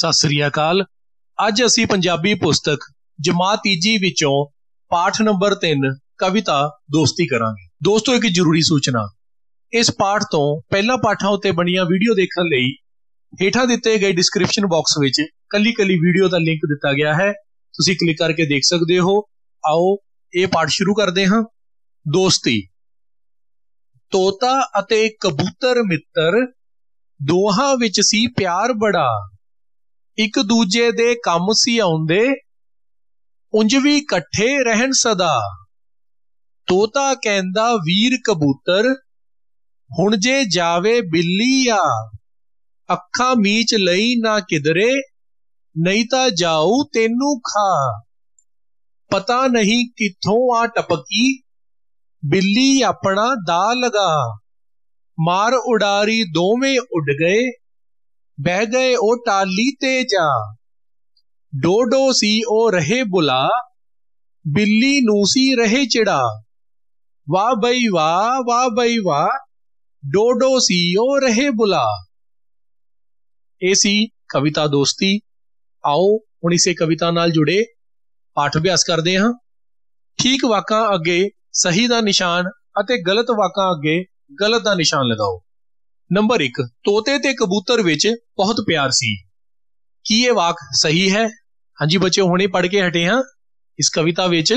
ਸਤਿ ਸ੍ਰੀ ਅਕਾਲ ਅੱਜ ਅਸੀਂ ਪੰਜਾਬੀ ਪੁਸਤਕ ਜਮਾਤ 3 ਵਿੱਚੋਂ ਪਾਠ ਨੰਬਰ 3 ਕਵਿਤਾ ਦੋਸਤੀ ਕਰਾਂਗੇ ਦੋਸਤੋ ਇੱਕ ਜ਼ਰੂਰੀ ਸੂਚਨਾ ਇਸ ਪਾਠ ਤੋਂ ਪਹਿਲਾਂ ਪਾਠਾਂ ਉੱਤੇ ਬਣੀਆਂ ਵੀਡੀਓ ਦੇਖਣ ਲਈ ਹੇਠਾਂ ਦਿੱਤੇ ਗਏ ਡਿਸਕ੍ਰਿਪਸ਼ਨ ਬਾਕਸ ਵਿੱਚ ਕੱਲੀ-ਕੱਲੀ ਵੀਡੀਓ ਦਾ ਲਿੰਕ ਦਿੱਤਾ ਗਿਆ ਹੈ ਤੁਸੀਂ ਕਲਿੱਕ ਕਰਕੇ ਦੇਖ ਸਕਦੇ ਹੋ ਆਓ ਇਹ ਪਾਠ ਸ਼ੁਰੂ ਕਰਦੇ ਹਾਂ ਦੋਸਤੀ ਤੋਤਾ ਅਤੇ ਕਬੂਤਰ ਮਿੱਤਰ ਦੋਹਾਂ ਵਿੱਚ ਸੀ ਪਿਆਰ ਬੜਾ ਇੱਕ ਦੂਜੇ ਦੇ ਕੰਮ ਸੀ ਆਉਂਦੇ ਉੰਜ ਵੀ ਇਕੱਠੇ ਰਹਿਣ ਸਦਾ ਤੋਤਾ ਕਹਿੰਦਾ ਵੀਰ ਕਬੂਤਰ ਹੁਣ ਜੇ ਜਾਵੇ ਬਿੱਲੀ ਆ ਅੱਖਾਂ ਮੀਚ ਲਈ ਨਾ ਕਿਧਰੇ ਨਹੀਂ ਤਾਂ ਜਾਉ ਤੈਨੂੰ ਖਾ ਪਤਾ ਨਹੀਂ ਕਿੱਥੋਂ ਆ ਟਪਕੀ ਬਿੱਲੀ ਆਪਣਾ ਦਾ ਲਗਾ ਮਾਰ ਉਡਾਰੀ ਦੋਵੇਂ ਉੱਡ ਗਏ ਬਹਿ ਗਏ ਉਹ ਟਾਲੀ ਤੇ ਜਾ ਡੋਡੋ ਸੀ ਉਹ ਰਹੇ ਬੁਲਾ ਬਿੱਲੀ ਨੂੰ ਸੀ ਰਹੇ ਚਿੜਾ ਵਾ ਬਈ ਵਾ ਵਾ ਬਈ ਵਾ ਡੋਡੋ ਸੀ ਉਹ ਰਹੇ ਬੁਲਾ ਏ ਸੀ ਕਵਿਤਾ ਦੋਸਤੀ ਆਓ ਹੁਣ ਇਸੇ ਕਵਿਤਾ ਨਾਲ ਜੁੜੇ ਪਾਠ ਅਭਿਆਸ ਕਰਦੇ ਹਾਂ ਠੀਕ ਵਾਕਾਂ ਅੱਗੇ ਸਹੀ ਦਾ ਨਿਸ਼ਾਨ ਅਤੇ ਗਲਤ ਵਾਕਾਂ ਅੱਗੇ ਗਲਤ ਦਾ ਨਿਸ਼ਾਨ ਲਗਾਓ ਨੰਬਰ 1 ਤੋਤੇ ਤੇ ਕਬੂਤਰ ਵਿੱਚ ਬਹੁਤ ਪਿਆਰ ਸੀ ਕੀ ਇਹ ਵਾਕ ਸਹੀ ਹੈ ਹਾਂਜੀ ਬੱਚਿਓ ਹੁਣੇ ਪੜ੍ਹ ਕੇ ਹਟੇ ਹਾਂ ਇਸ ਕਵਿਤਾ ਵਿੱਚ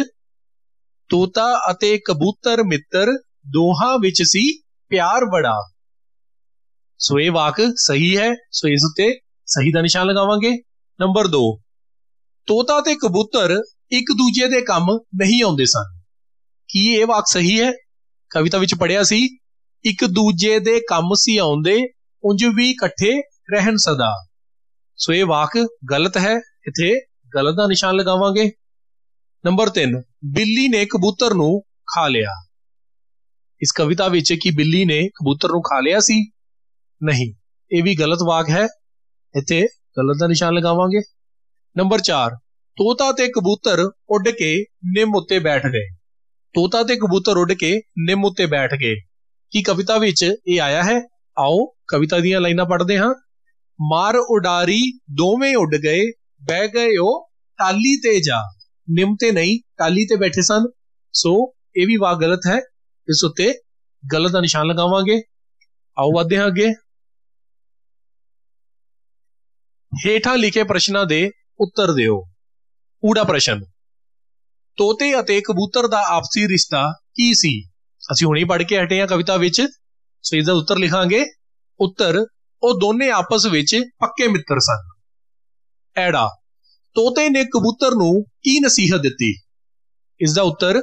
ਤੋਤਾ ਅਤੇ ਕਬੂਤਰ ਮਿੱਤਰ ਦੋਹਾਂ ਵਿੱਚ ਸੀ ਪਿਆਰ ਬੜਾ ਸੋ ਇਹ ਵਾਕ ਸਹੀ ਹੈ ਸੋ ਇਸ ਉੱਤੇ ਸਹੀ ਦਾ ਨਿਸ਼ਾਨ ਲਗਾਵਾਂਗੇ ਨੰਬਰ 2 ਤੋਤਾ ਤੇ ਕਬੂਤਰ ਇੱਕ ਦੂਜੇ ਦੇ ਕੰਮ ਨਹੀਂ ਆਉਂਦੇ ਸਨ ਕੀ ਇਹ ਵਾਕ ਸਹੀ ਹੈ ਕਵਿਤਾ ਵਿੱਚ ਪੜਿਆ ਸੀ ਇੱਕ ਦੂਜੇ ਦੇ ਕੰਮ ਸੀ ਆਉਂਦੇ ਉੰਜ ਵੀ ਇਕੱਠੇ ਰਹਿਣ ਸਦਾ ਸੋ ਇਹ ਵਾਕ ਗਲਤ ਹੈ ਇੱਥੇ ਗਲਤ ਦਾ ਨਿਸ਼ਾਨ ਲਗਾਵਾਂਗੇ ਨੰਬਰ 3 ਬਿੱਲੀ ਨੇ ਕਬੂਤਰ ਨੂੰ ਖਾ ਲਿਆ ਇਸ ਕਵਿਤਾ ਵਿੱਚ ਕੀ ਬਿੱਲੀ ਨੇ ਕਬੂਤਰ ਨੂੰ ਖਾ ਲਿਆ ਸੀ ਨਹੀਂ ਇਹ ਵੀ ਗਲਤ ਵਾਕ ਹੈ ਇੱਥੇ ਗਲਤ ਦਾ ਨਿਸ਼ਾਨ ਲਗਾਵਾਂਗੇ ਨੰਬਰ 4 ਤੋਤਾ ਤੇ ਕਬੂਤਰ ਉੱਡ ਕੇ ਨਿੰਮ ਉੱਤੇ ਬੈਠ ਗਏ ਤੋਤਾ ਤੇ ਕਬੂਤਰ ਉੱਡ ਕੇ ਨਿੰਮ ਉੱਤੇ ਬੈਠ ਗਏ ਕੀ ਕਵਿਤਾ ਵਿੱਚ ਇਹ ਆਇਆ ਹੈ ਆਓ ਕਵਿਤਾ ਦੀਆਂ ਲਾਈਨਾਂ ਪੜ੍ਹਦੇ ਹਾਂ ਮਾਰ ਉਡਾਰੀ ਦੋਵੇਂ ਉੱਡ ਗਏ ਬਹਿ ਗਏ ਉਹ ਟਾਲੀ ਤੇ ਜਾ ਨਿੰਮ ਤੇ ਨਹੀਂ ਟਾਲੀ ਤੇ ਬੈਠੇ ਸਨ ਸੋ ਇਹ ਵੀ ਵਾਕ ਗਲਤ ਹੈ ਇਸ ਉੱਤੇ ਗਲਤ ਦਾ ਨਿਸ਼ਾਨ ਲਗਾਵਾਂਗੇ ਆਓ ਵਧਦੇ ਹਾਂ ਅੱਗੇ ਹੇਠਾਂ ਲਿਖੇ ਪ੍ਰਸ਼ਨਾਂ ਦੇ ਉੱਤਰ ਦਿਓ ਊੜਾ ਪ੍ਰਸ਼ਨ ਤੋਤੇ ਅਤੇ ਕਬੂਤਰ ਦਾ ਆਪਸੀ ਰਿਸ਼ਤਾ ਕੀ ਸੀ ਅਸੀਂ ਹੁਣੇ ਪੜ੍ਹ ਕੇ ਹਟੇ ਆ ਕਵਿਤਾ ਵਿੱਚ ਸੋ ਇਸ ਦਾ ਉੱਤਰ ਲਿਖਾਂਗੇ ਉੱਤਰ ਉਹ ਦੋਨੇ ਆਪਸ ਵਿੱਚ ਪੱਕੇ ਮਿੱਤਰ ਸਨ ਐੜਾ ਤੋਤੇ ਨੇ ਕਬੂਤਰ ਨੂੰ ਕੀ ਨਸੀਹਤ ਦਿੱਤੀ ਇਸ ਦਾ ਉੱਤਰ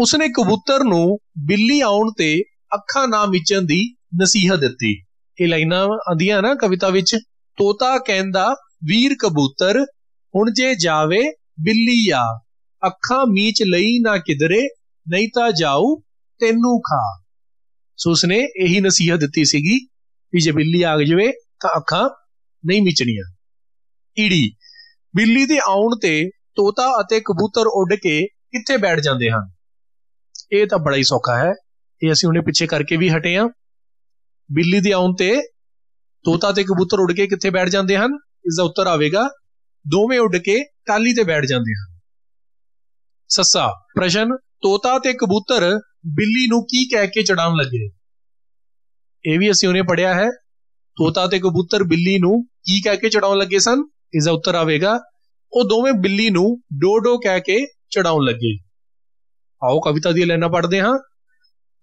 ਉਸਨੇ ਕਬੂਤਰ ਨੂੰ ਬਿੱਲੀ ਆਉਣ ਤੇ ਅੱਖਾਂ ਨਾ ਮੀਚਣ ਦੀ ਨਸੀਹਤ ਦਿੱਤੀ ਇਹ ਲਾਈਨਾਂ ਆਂਦੀਆਂ ਨਾ ਕਵਿਤਾ ਵਿੱਚ ਤੋਤਾ ਕਹਿੰਦਾ ਵੀਰ ਕਬੂਤਰ ਹੁਣ ਜੇ ਜਾਵੇ ਬਿੱਲੀ ਆ ਅੱਖਾਂ ਮੀਚ ਲਈ ਨਾ ਕਿਧਰੇ ਨਹੀਂ ਤਾਂ ਜਾਉ ਤੈਨੂੰ ਖਾ ਸੋ ਉਸਨੇ ਇਹੀ ਨਸੀਹਤ ਦਿੱਤੀ ਸੀਗੀ ਕਿ ਜੇ ਬਿੱਲੀ ਆ ਜਾਵੇ ਤਾਂ ਅੱਖਾਂ ਨਹੀਂ ਮਿਚਣੀਆਂ ਈੜੀ ਬਿੱਲੀ ਦੇ ਆਉਣ ਤੇ ਤੋਤਾ ਅਤੇ ਕਬੂਤਰ ਉੱਡ ਕੇ ਕਿੱਥੇ ਬੈਠ ਜਾਂਦੇ ਹਨ ਇਹ ਤਾਂ ਬੜਾ ਹੀ ਸੌਖਾ ਹੈ ਇਹ ਅਸੀਂ ਉਹਨੇ ਪਿੱਛੇ ਕਰਕੇ ਵੀ ਹਟੇ ਆ ਬਿੱਲੀ ਦੇ ਆਉਣ ਤੇ ਤੋਤਾ ਤੇ ਕਬੂਤਰ ਉੱਡ ਕੇ ਕਿੱਥੇ ਬੈਠ ਜਾਂਦੇ ਹਨ ਇਸ ਦਾ ਉੱਤਰ ਆਵੇਗਾ ਦੋਵੇਂ ਉੱਡ ਕੇ ਟਾਲੀ ਤੇ ਬੈਠ ਜਾਂਦੇ ਹਨ ਸੱਸਾ ਪ੍ਰਸ਼ਨ ਤੋਤਾ ਤੇ ਕਬੂਤਰ ਬਿੱਲੀ ਨੂੰ ਕੀ ਕਹਿ ਕੇ ਚੜਾਉਣ ਲੱਗੇ ਇਹ ਵੀ ਅਸੀਂ ਉਹਨੇ ਪੜਿਆ ਹੈ ਤੋਤਾ ਤੇ ਕਬੂਤਰ ਬਿੱਲੀ ਨੂੰ ਕੀ ਕਹਿ ਕੇ ਚੜਾਉਣ ਲੱਗੇ ਸਨ ਇਸ ਦਾ ਉੱਤਰ ਆਵੇਗਾ ਉਹ ਦੋਵੇਂ ਬਿੱਲੀ ਨੂੰ ਡੋਡੋ ਕਹਿ ਕੇ ਚੜਾਉਣ ਲੱਗੇ ਆਓ ਕਵਿਤਾ ਦੀ ਲੈਣਾ ਪੜਦੇ ਹਾਂ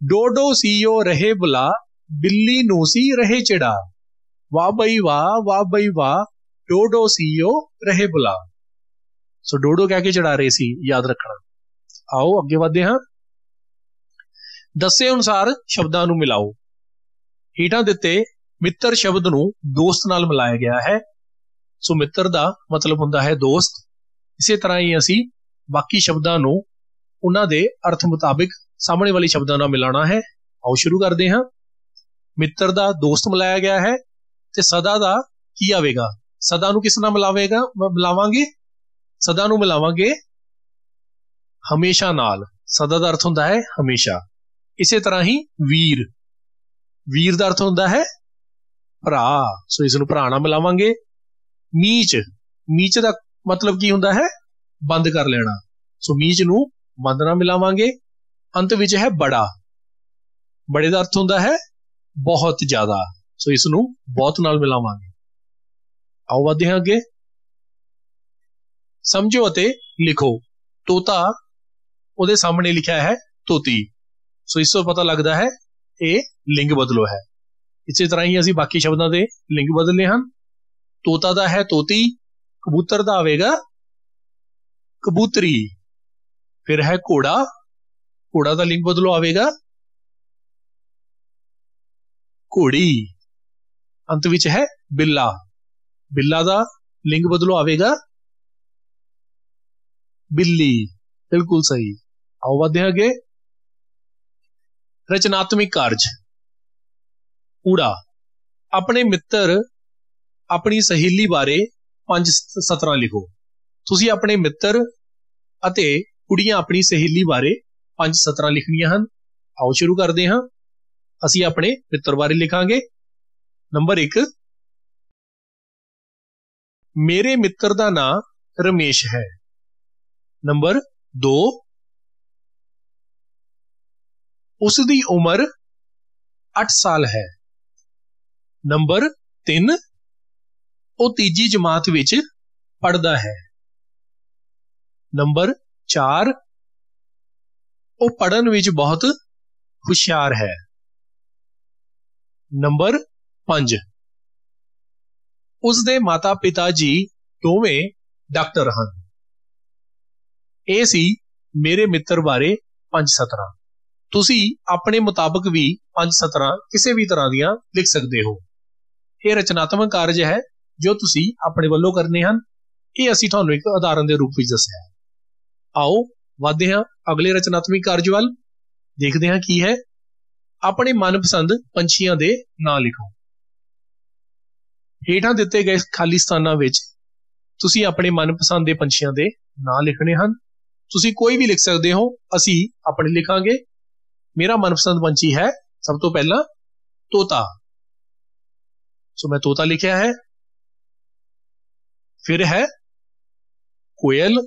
ਡੋਡੋ ਸੀਓ ਰਹੇ ਬੁਲਾ ਬਿੱਲੀ ਨੂੰ ਸੀ ਰਹੇ ਚੜਾ ਵਾ ਬਈ ਵਾ ਵਾ ਬਈ ਵਾ ਡੋਡੋ ਸੀਓ ਰਹੇ ਬੁਲਾ ਸੋ ਡੋਡੋ ਕਹਿ ਕੇ ਚੜਾ ਰਹੇ ਸੀ ਯਾਦ ਰੱਖਣਾ ਆਓ ਅੱਗੇ ਵਧਦੇ ਹਾਂ ਦੱਸੇ ਅਨੁਸਾਰ ਸ਼ਬਦਾਂ ਨੂੰ ਮਿਲਾਓ ਹੀਟਾਂ ਦਿੱਤੇ ਮਿੱਤਰ ਸ਼ਬਦ ਨੂੰ ਦੋਸਤ ਨਾਲ ਮਿਲਾਇਆ ਗਿਆ ਹੈ ਸੋ ਮਿੱਤਰ ਦਾ ਮਤਲਬ ਹੁੰਦਾ ਹੈ ਦੋਸਤ ਇਸੇ ਤਰ੍ਹਾਂ ਹੀ ਅਸੀਂ ਬਾਕੀ ਸ਼ਬਦਾਂ ਨੂੰ ਉਹਨਾਂ ਦੇ ਅਰਥ ਮੁਤਾਬਿਕ ਸਾਹਮਣੇ ਵਾਲੇ ਸ਼ਬਦਾਂ ਨਾਲ ਮਿਲਾਉਣਾ ਹੈ ਆਓ ਸ਼ੁਰੂ ਕਰਦੇ ਹਾਂ ਮਿੱਤਰ ਦਾ ਦੋਸਤ ਮਿਲਾਇਆ ਗਿਆ ਹੈ ਤੇ ਸਦਾ ਦਾ ਕੀ ਆਵੇਗਾ ਸਦਾ ਨੂੰ ਕਿਸ ਨਾਲ ਮਿਲਾਵੇਗਾ ਮਿਲਾਵਾਂਗੇ ਸਦਾ ਨੂੰ ਮਿਲਾਵਾਂਗੇ ਹਮੇਸ਼ਾ ਨਾਲ ਸਦਾ ਦਾ ਅਰਥ ਹੁੰਦਾ ਹੈ ਹਮੇਸ਼ਾ ਇਸੇ ਤਰ੍ਹਾਂ ਹੀ ਵੀਰ ਵੀਰ ਦਾ ਅਰਥ ਹੁੰਦਾ ਹੈ ਭਰਾ ਸੋ ਇਸ ਨੂੰ ਭਰਾ ਨਾਲ ਮਿਲਾਵਾਂਗੇ ਮੀਚ ਮੀਚ ਦਾ ਮਤਲਬ ਕੀ ਹੁੰਦਾ ਹੈ ਬੰਦ ਕਰ ਲੈਣਾ ਸੋ ਮੀਚ ਨੂੰ ਬੰਦ ਨਾਲ ਮਿਲਾਵਾਂਗੇ ਅੰਤ ਵਿੱਚ ਹੈ ਬੜਾ ਬੜੇ ਦਾ ਅਰਥ ਹੁੰਦਾ ਹੈ ਬਹੁਤ ਜ਼ਿਆਦਾ ਸੋ ਇਸ ਨੂੰ ਬਹੁਤ ਨਾਲ ਮਿਲਾਵਾਂਗੇ ਆਓ ਵਧਦੇ ਹਾਂ ਅੱਗੇ ਸਮਝੋ ਅਤੇ ਲਿਖੋ ਤੋਤਾ ਉਹਦੇ ਸਾਹਮਣੇ ਲਿਖਿਆ ਹੈ ਤੋਤੀ ਸੋ ਇਸ ਤੋਂ ਪਤਾ ਲੱਗਦਾ ਹੈ ਇਹ ਲਿੰਗ ਬਦਲੋ ਹੈ ਇਸੇ ਤਰ੍ਹਾਂ ਹੀ ਅਸੀਂ ਬਾਕੀ ਸ਼ਬਦਾਂ ਦੇ ਲਿੰਗ ਬਦਲਨੇ ਹਨ ਤੋਤਾ ਦਾ ਹੈ ਤੋਤੀ ਕਬੂਤਰ ਦਾ ਆਵੇਗਾ ਕਬੂਤਰੀ ਫਿਰ ਹੈ ਘੋੜਾ ਘੋੜਾ ਦਾ ਲਿੰਗ ਬਦਲੋ ਆਵੇਗਾ ਘੋੜੀ ਅੰਤ ਵਿੱਚ ਹੈ ਬਿੱਲਾ ਬਿੱਲਾ ਦਾ ਲਿੰਗ ਬਦਲੋ ਆਵੇਗਾ ਬਿੱਲੀ ਬਿਲਕੁਲ ਸਹੀ ਆਓ ਵਧਦੇ ਅੱਗੇ ਰਚਨਾਤਮਿਕ ਕਾਰਜ ਊੜਾ ਆਪਣੇ ਮਿੱਤਰ ਆਪਣੀ ਸਹੇਲੀ ਬਾਰੇ ਪੰਜ ਸਤਰਾਂ ਲਿਖੋ ਤੁਸੀਂ ਆਪਣੇ ਮਿੱਤਰ ਅਤੇ ਕੁੜੀਆਂ ਆਪਣੀ ਸਹੇਲੀ ਬਾਰੇ ਪੰਜ ਸਤਰਾਂ ਲਿਖਣੀਆਂ ਹਨ ਆਓ ਸ਼ੁਰੂ ਕਰਦੇ ਹਾਂ ਅਸੀਂ ਆਪਣੇ ਮਿੱਤਰ ਬਾਰੇ ਲਿਖਾਂਗੇ ਨੰਬਰ 1 ਮੇਰੇ ਮਿੱਤਰ ਦਾ ਨਾਂ ਰਮੇਸ਼ ਹੈ ਨੰਬਰ 2 ਉਸ ਦੀ ਉਮਰ 8 ਸਾਲ ਹੈ ਨੰਬਰ 3 ਉਹ ਤੀਜੀ ਜਮਾਤ ਵਿੱਚ ਪੜਦਾ ਹੈ ਨੰਬਰ 4 ਉਹ ਪੜਨ ਵਿੱਚ ਬਹੁਤ ਹੁਸ਼ਿਆਰ ਹੈ ਨੰਬਰ 5 ਉਸ ਦੇ ਮਾਤਾ-ਪਿਤਾ ਜੀ ਦੋਵੇਂ ਡਾਕਟਰ ਹਨ ਇਹ ਸੀ ਮੇਰੇ ਮਿੱਤਰ ਬਾਰੇ 5 17 ਤੁਸੀਂ ਆਪਣੇ ਮੁਤਾਬਕ ਵੀ 5-17 ਕਿਸੇ ਵੀ ਤਰ੍ਹਾਂ ਦੀਆਂ ਲਿਖ ਸਕਦੇ ਹੋ ਇਹ ਰਚਨਾਤਮਕ ਕਾਰਜ ਹੈ ਜੋ ਤੁਸੀਂ ਆਪਣੇ ਵੱਲੋਂ ਕਰਨੇ ਹਨ ਇਹ ਅਸੀਂ ਤੁਹਾਨੂੰ ਇੱਕ ਉਦਾਹਰਨ ਦੇ ਰੂਪ ਵਿੱਚ ਦੱਸਿਆ ਹੈ ਆਓ ਵਧਦੇ ਹਾਂ ਅਗਲੇ ਰਚਨਾਤਮਕ ਕਾਰਜ ਵੱਲ ਦੇਖਦੇ ਹਾਂ ਕੀ ਹੈ ਆਪਣੇ ਮਨਪਸੰਦ ਪੰਛੀਆਂ ਦੇ ਨਾਂ ਲਿਖੋ ਹੇਠਾਂ ਦਿੱਤੇ ਗਏ ਖਾਲੀ ਸਥਾਨਾਂ ਵਿੱਚ ਤੁਸੀਂ ਆਪਣੇ ਮਨਪਸੰਦ ਦੇ ਪੰਛੀਆਂ ਦੇ ਨਾਂ ਲਿਖਣੇ ਹਨ ਤੁਸੀਂ ਕੋਈ ਵੀ ਲਿਖ ਸਕਦੇ ਹੋ ਅਸੀਂ ਆਪਣੇ ਲਿਖਾਂਗੇ मेरा मनपसंद पंछी है सब तो पहला तोता सो मैं तोता लिखा है फिर है कोयल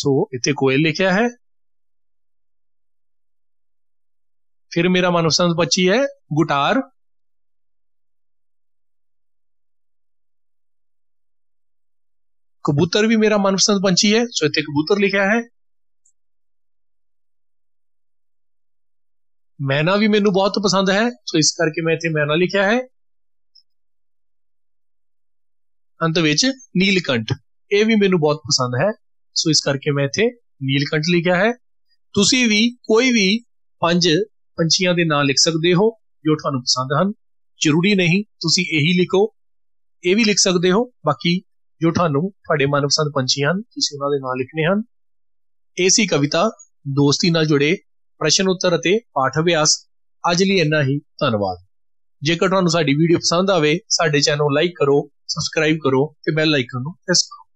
सो इत कोयल लिखा है फिर मेरा मनपसंद पक्षी है गुटार कबूतर भी मेरा मनपसंद पंछी है सो इत कबूतर लिखा है ਮੈਨਾ ਵੀ ਮੈਨੂੰ ਬਹੁਤ ਪਸੰਦ ਹੈ ਸੋ ਇਸ ਕਰਕੇ ਮੈਂ ਇੱਥੇ ਮੈਨਾ ਲਿਖਿਆ ਹੈ ਅੰਤ ਵਿੱਚ ਨੀਲਕੰਠ ਇਹ ਵੀ ਮੈਨੂੰ ਬਹੁਤ ਪਸੰਦ ਹੈ ਸੋ ਇਸ ਕਰਕੇ ਮੈਂ ਇੱਥੇ ਨੀਲਕੰਠ ਲਿਖਿਆ ਹੈ ਤੁਸੀਂ ਵੀ ਕੋਈ ਵੀ ਪੰਜ ਪੰਛੀਆਂ ਦੇ ਨਾਂ ਲਿਖ ਸਕਦੇ ਹੋ ਜੋ ਤੁਹਾਨੂੰ ਪਸੰਦ ਹਨ ਜ਼ਰੂਰੀ ਨਹੀਂ ਤੁਸੀਂ ਇਹੀ ਲਿਖੋ ਇਹ ਵੀ ਲਿਖ ਸਕਦੇ ਹੋ ਬਾਕੀ ਜੋ ਤੁਹਾਨੂੰ ਤੁਹਾਡੇ ਮਨਪਸੰਦ ਪੰਛੀ ਹਨ ਤੁਸੀਂ ਉਹਨਾਂ ਦੇ ਨਾਂ ਲਿਖਨੇ ਹਨ ਏਸੀ ਕਵਿਤਾ ਦੋਸਤੀ ਨਾਲ ਜੁੜੇ ਪ੍ਰਸ਼ਨ ਉੱਤਰ ਅਤੇ ਪਾਠ ਅਭਿਆਸ ਅੱਜ ਲਈ ਇੰਨਾ ਹੀ ਧੰਨਵਾਦ ਜੇਕਰ ਤੁਹਾਨੂੰ ਸਾਡੀ ਵੀਡੀਓ ਪਸੰਦ ਆਵੇ ਸਾਡੇ ਚੈਨਲ ਨੂੰ ਲਾਈਕ ਕਰੋ ਸਬਸਕ੍ਰਾਈਬ ਕਰੋ ਤੇ ਬੈਲ ਆਈਕਨ ਨੂੰ ਪ੍ਰੈਸ ਕਰੋ